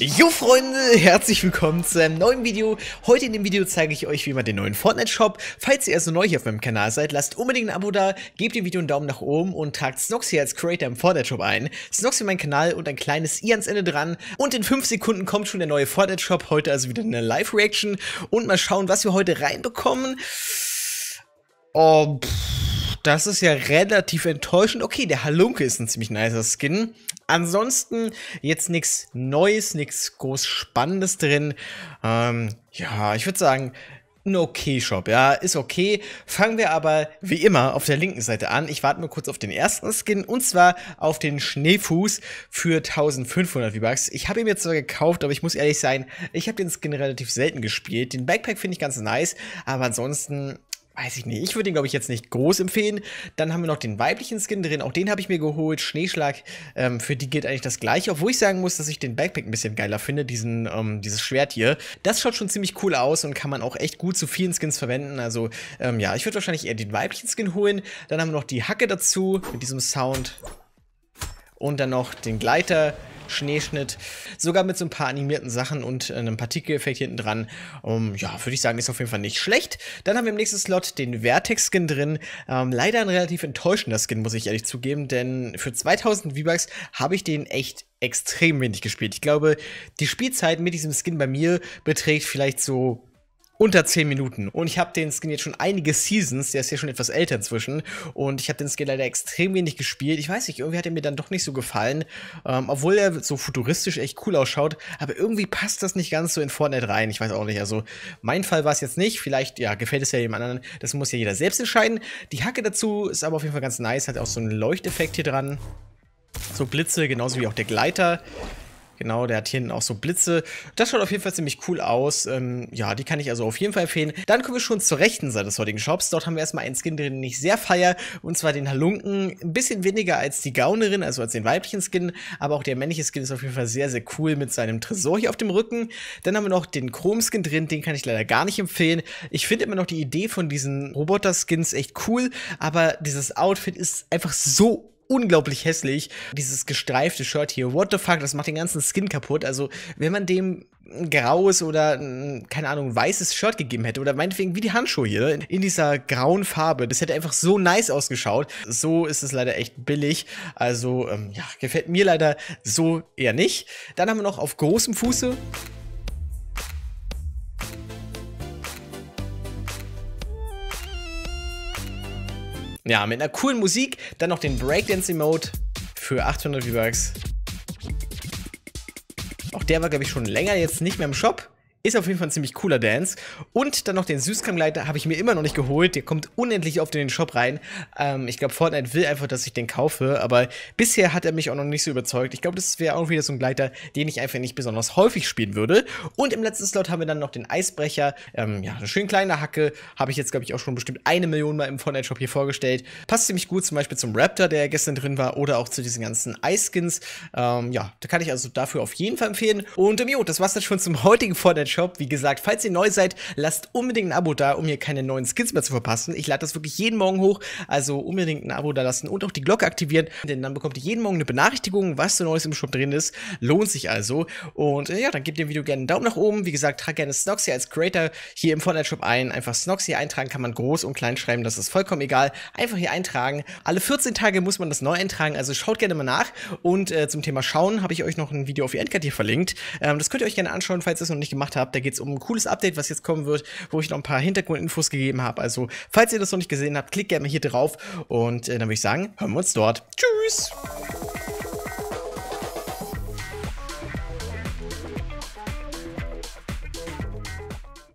Jo Freunde, herzlich willkommen zu einem neuen Video. Heute in dem Video zeige ich euch wie immer den neuen Fortnite Shop. Falls ihr also neu hier auf meinem Kanal seid, lasst unbedingt ein Abo da, gebt dem Video einen Daumen nach oben und tragt Snoxy als Creator im Fortnite Shop ein. Snoxy für meinen Kanal und ein kleines i ans Ende dran. Und in 5 Sekunden kommt schon der neue Fortnite Shop, heute also wieder eine Live-Reaction. Und mal schauen, was wir heute reinbekommen. Oh, pff das ist ja relativ enttäuschend. Okay, der Halunke ist ein ziemlich nicer Skin. Ansonsten jetzt nichts Neues, nichts groß Spannendes drin. Ähm, ja, ich würde sagen, ein okay Shop, ja, ist okay. Fangen wir aber wie immer auf der linken Seite an. Ich warte nur kurz auf den ersten Skin und zwar auf den Schneefuß für 1500 V-Bucks. Ich habe ihn jetzt zwar gekauft, aber ich muss ehrlich sein, ich habe den Skin relativ selten gespielt. Den Backpack finde ich ganz nice, aber ansonsten weiß ich nicht. Ich würde ihn, glaube ich, jetzt nicht groß empfehlen. Dann haben wir noch den weiblichen Skin drin. Auch den habe ich mir geholt. Schneeschlag. Ähm, für die gilt eigentlich das gleiche. Obwohl ich sagen muss, dass ich den Backpack ein bisschen geiler finde. Diesen, ähm, dieses Schwert hier. Das schaut schon ziemlich cool aus und kann man auch echt gut zu vielen Skins verwenden. Also, ähm, ja, ich würde wahrscheinlich eher den weiblichen Skin holen. Dann haben wir noch die Hacke dazu. Mit diesem Sound. Und dann noch den Gleiter, Schneeschnitt, sogar mit so ein paar animierten Sachen und äh, einem Partikeleffekt hinten dran. Um, ähm, ja, würde ich sagen, ist auf jeden Fall nicht schlecht. Dann haben wir im nächsten Slot den Vertex-Skin drin. Ähm, leider ein relativ enttäuschender Skin, muss ich ehrlich zugeben, denn für 2000 V-Bucks habe ich den echt extrem wenig gespielt. Ich glaube, die Spielzeit mit diesem Skin bei mir beträgt vielleicht so unter 10 Minuten. Und ich habe den Skin jetzt schon einige Seasons, der ist ja schon etwas älter inzwischen. Und ich habe den Skin leider extrem wenig gespielt. Ich weiß nicht, irgendwie hat er mir dann doch nicht so gefallen. Ähm, obwohl er so futuristisch echt cool ausschaut. Aber irgendwie passt das nicht ganz so in Fortnite rein. Ich weiß auch nicht. Also, mein Fall war es jetzt nicht. Vielleicht, ja, gefällt es ja jemand anderen. Das muss ja jeder selbst entscheiden. Die Hacke dazu ist aber auf jeden Fall ganz nice. Hat auch so einen Leuchteffekt hier dran. So Blitze, genauso wie auch der Gleiter. Genau, der hat hinten auch so Blitze. Das schaut auf jeden Fall ziemlich cool aus. Ähm, ja, die kann ich also auf jeden Fall empfehlen. Dann kommen wir schon zur rechten Seite des heutigen Shops. Dort haben wir erstmal einen Skin drin, den ich sehr feier. Und zwar den Halunken. Ein bisschen weniger als die Gaunerin, also als den weiblichen Skin. Aber auch der männliche Skin ist auf jeden Fall sehr, sehr cool mit seinem Tresor hier auf dem Rücken. Dann haben wir noch den Chrom-Skin drin. Den kann ich leider gar nicht empfehlen. Ich finde immer noch die Idee von diesen Roboter-Skins echt cool. Aber dieses Outfit ist einfach so unglaublich hässlich. Dieses gestreifte Shirt hier. What the fuck, das macht den ganzen Skin kaputt. Also, wenn man dem ein graues oder, keine Ahnung, weißes Shirt gegeben hätte oder meinetwegen wie die Handschuhe hier in dieser grauen Farbe, das hätte einfach so nice ausgeschaut. So ist es leider echt billig. Also, ähm, ja, gefällt mir leider so eher nicht. Dann haben wir noch auf großem Fuße Ja, mit einer coolen Musik, dann noch den Breakdance-Emote für 800 V-Bucks. Auch der war, glaube ich, schon länger jetzt nicht mehr im Shop. Ist auf jeden Fall ein ziemlich cooler Dance. Und dann noch den Süßkramgleiter habe ich mir immer noch nicht geholt. Der kommt unendlich oft in den Shop rein. Ähm, ich glaube, Fortnite will einfach, dass ich den kaufe, aber bisher hat er mich auch noch nicht so überzeugt. Ich glaube, das wäre auch wieder so ein Gleiter, den ich einfach nicht besonders häufig spielen würde. Und im letzten Slot haben wir dann noch den Eisbrecher. Ähm, ja, eine schön kleine Hacke. Habe ich jetzt, glaube ich, auch schon bestimmt eine Million Mal im Fortnite-Shop hier vorgestellt. Passt ziemlich gut zum Beispiel zum Raptor, der gestern drin war, oder auch zu diesen ganzen Eiskins. Ähm, ja, da kann ich also dafür auf jeden Fall empfehlen. Und ähm, jo, das war's dann schon zum heutigen Fortnite-Shop. Shop. Wie gesagt, falls ihr neu seid, lasst unbedingt ein Abo da, um hier keine neuen Skins mehr zu verpassen. Ich lade das wirklich jeden Morgen hoch, also unbedingt ein Abo da lassen und auch die Glocke aktivieren, denn dann bekommt ihr jeden Morgen eine Benachrichtigung, was so Neues im Shop drin ist. Lohnt sich also. Und äh, ja, dann gebt dem Video gerne einen Daumen nach oben. Wie gesagt, tragt gerne Snoxy als Creator hier im Fortnite Shop ein. Einfach Snoxy eintragen, kann man groß und klein schreiben, das ist vollkommen egal. Einfach hier eintragen. Alle 14 Tage muss man das neu eintragen, also schaut gerne mal nach. Und äh, zum Thema Schauen habe ich euch noch ein Video auf die Endcard hier verlinkt. Ähm, das könnt ihr euch gerne anschauen, falls ihr es noch nicht gemacht habt habe. Da geht es um ein cooles Update, was jetzt kommen wird, wo ich noch ein paar Hintergrundinfos gegeben habe. Also, falls ihr das noch nicht gesehen habt, klickt gerne mal hier drauf und äh, dann würde ich sagen, hören wir uns dort. Tschüss!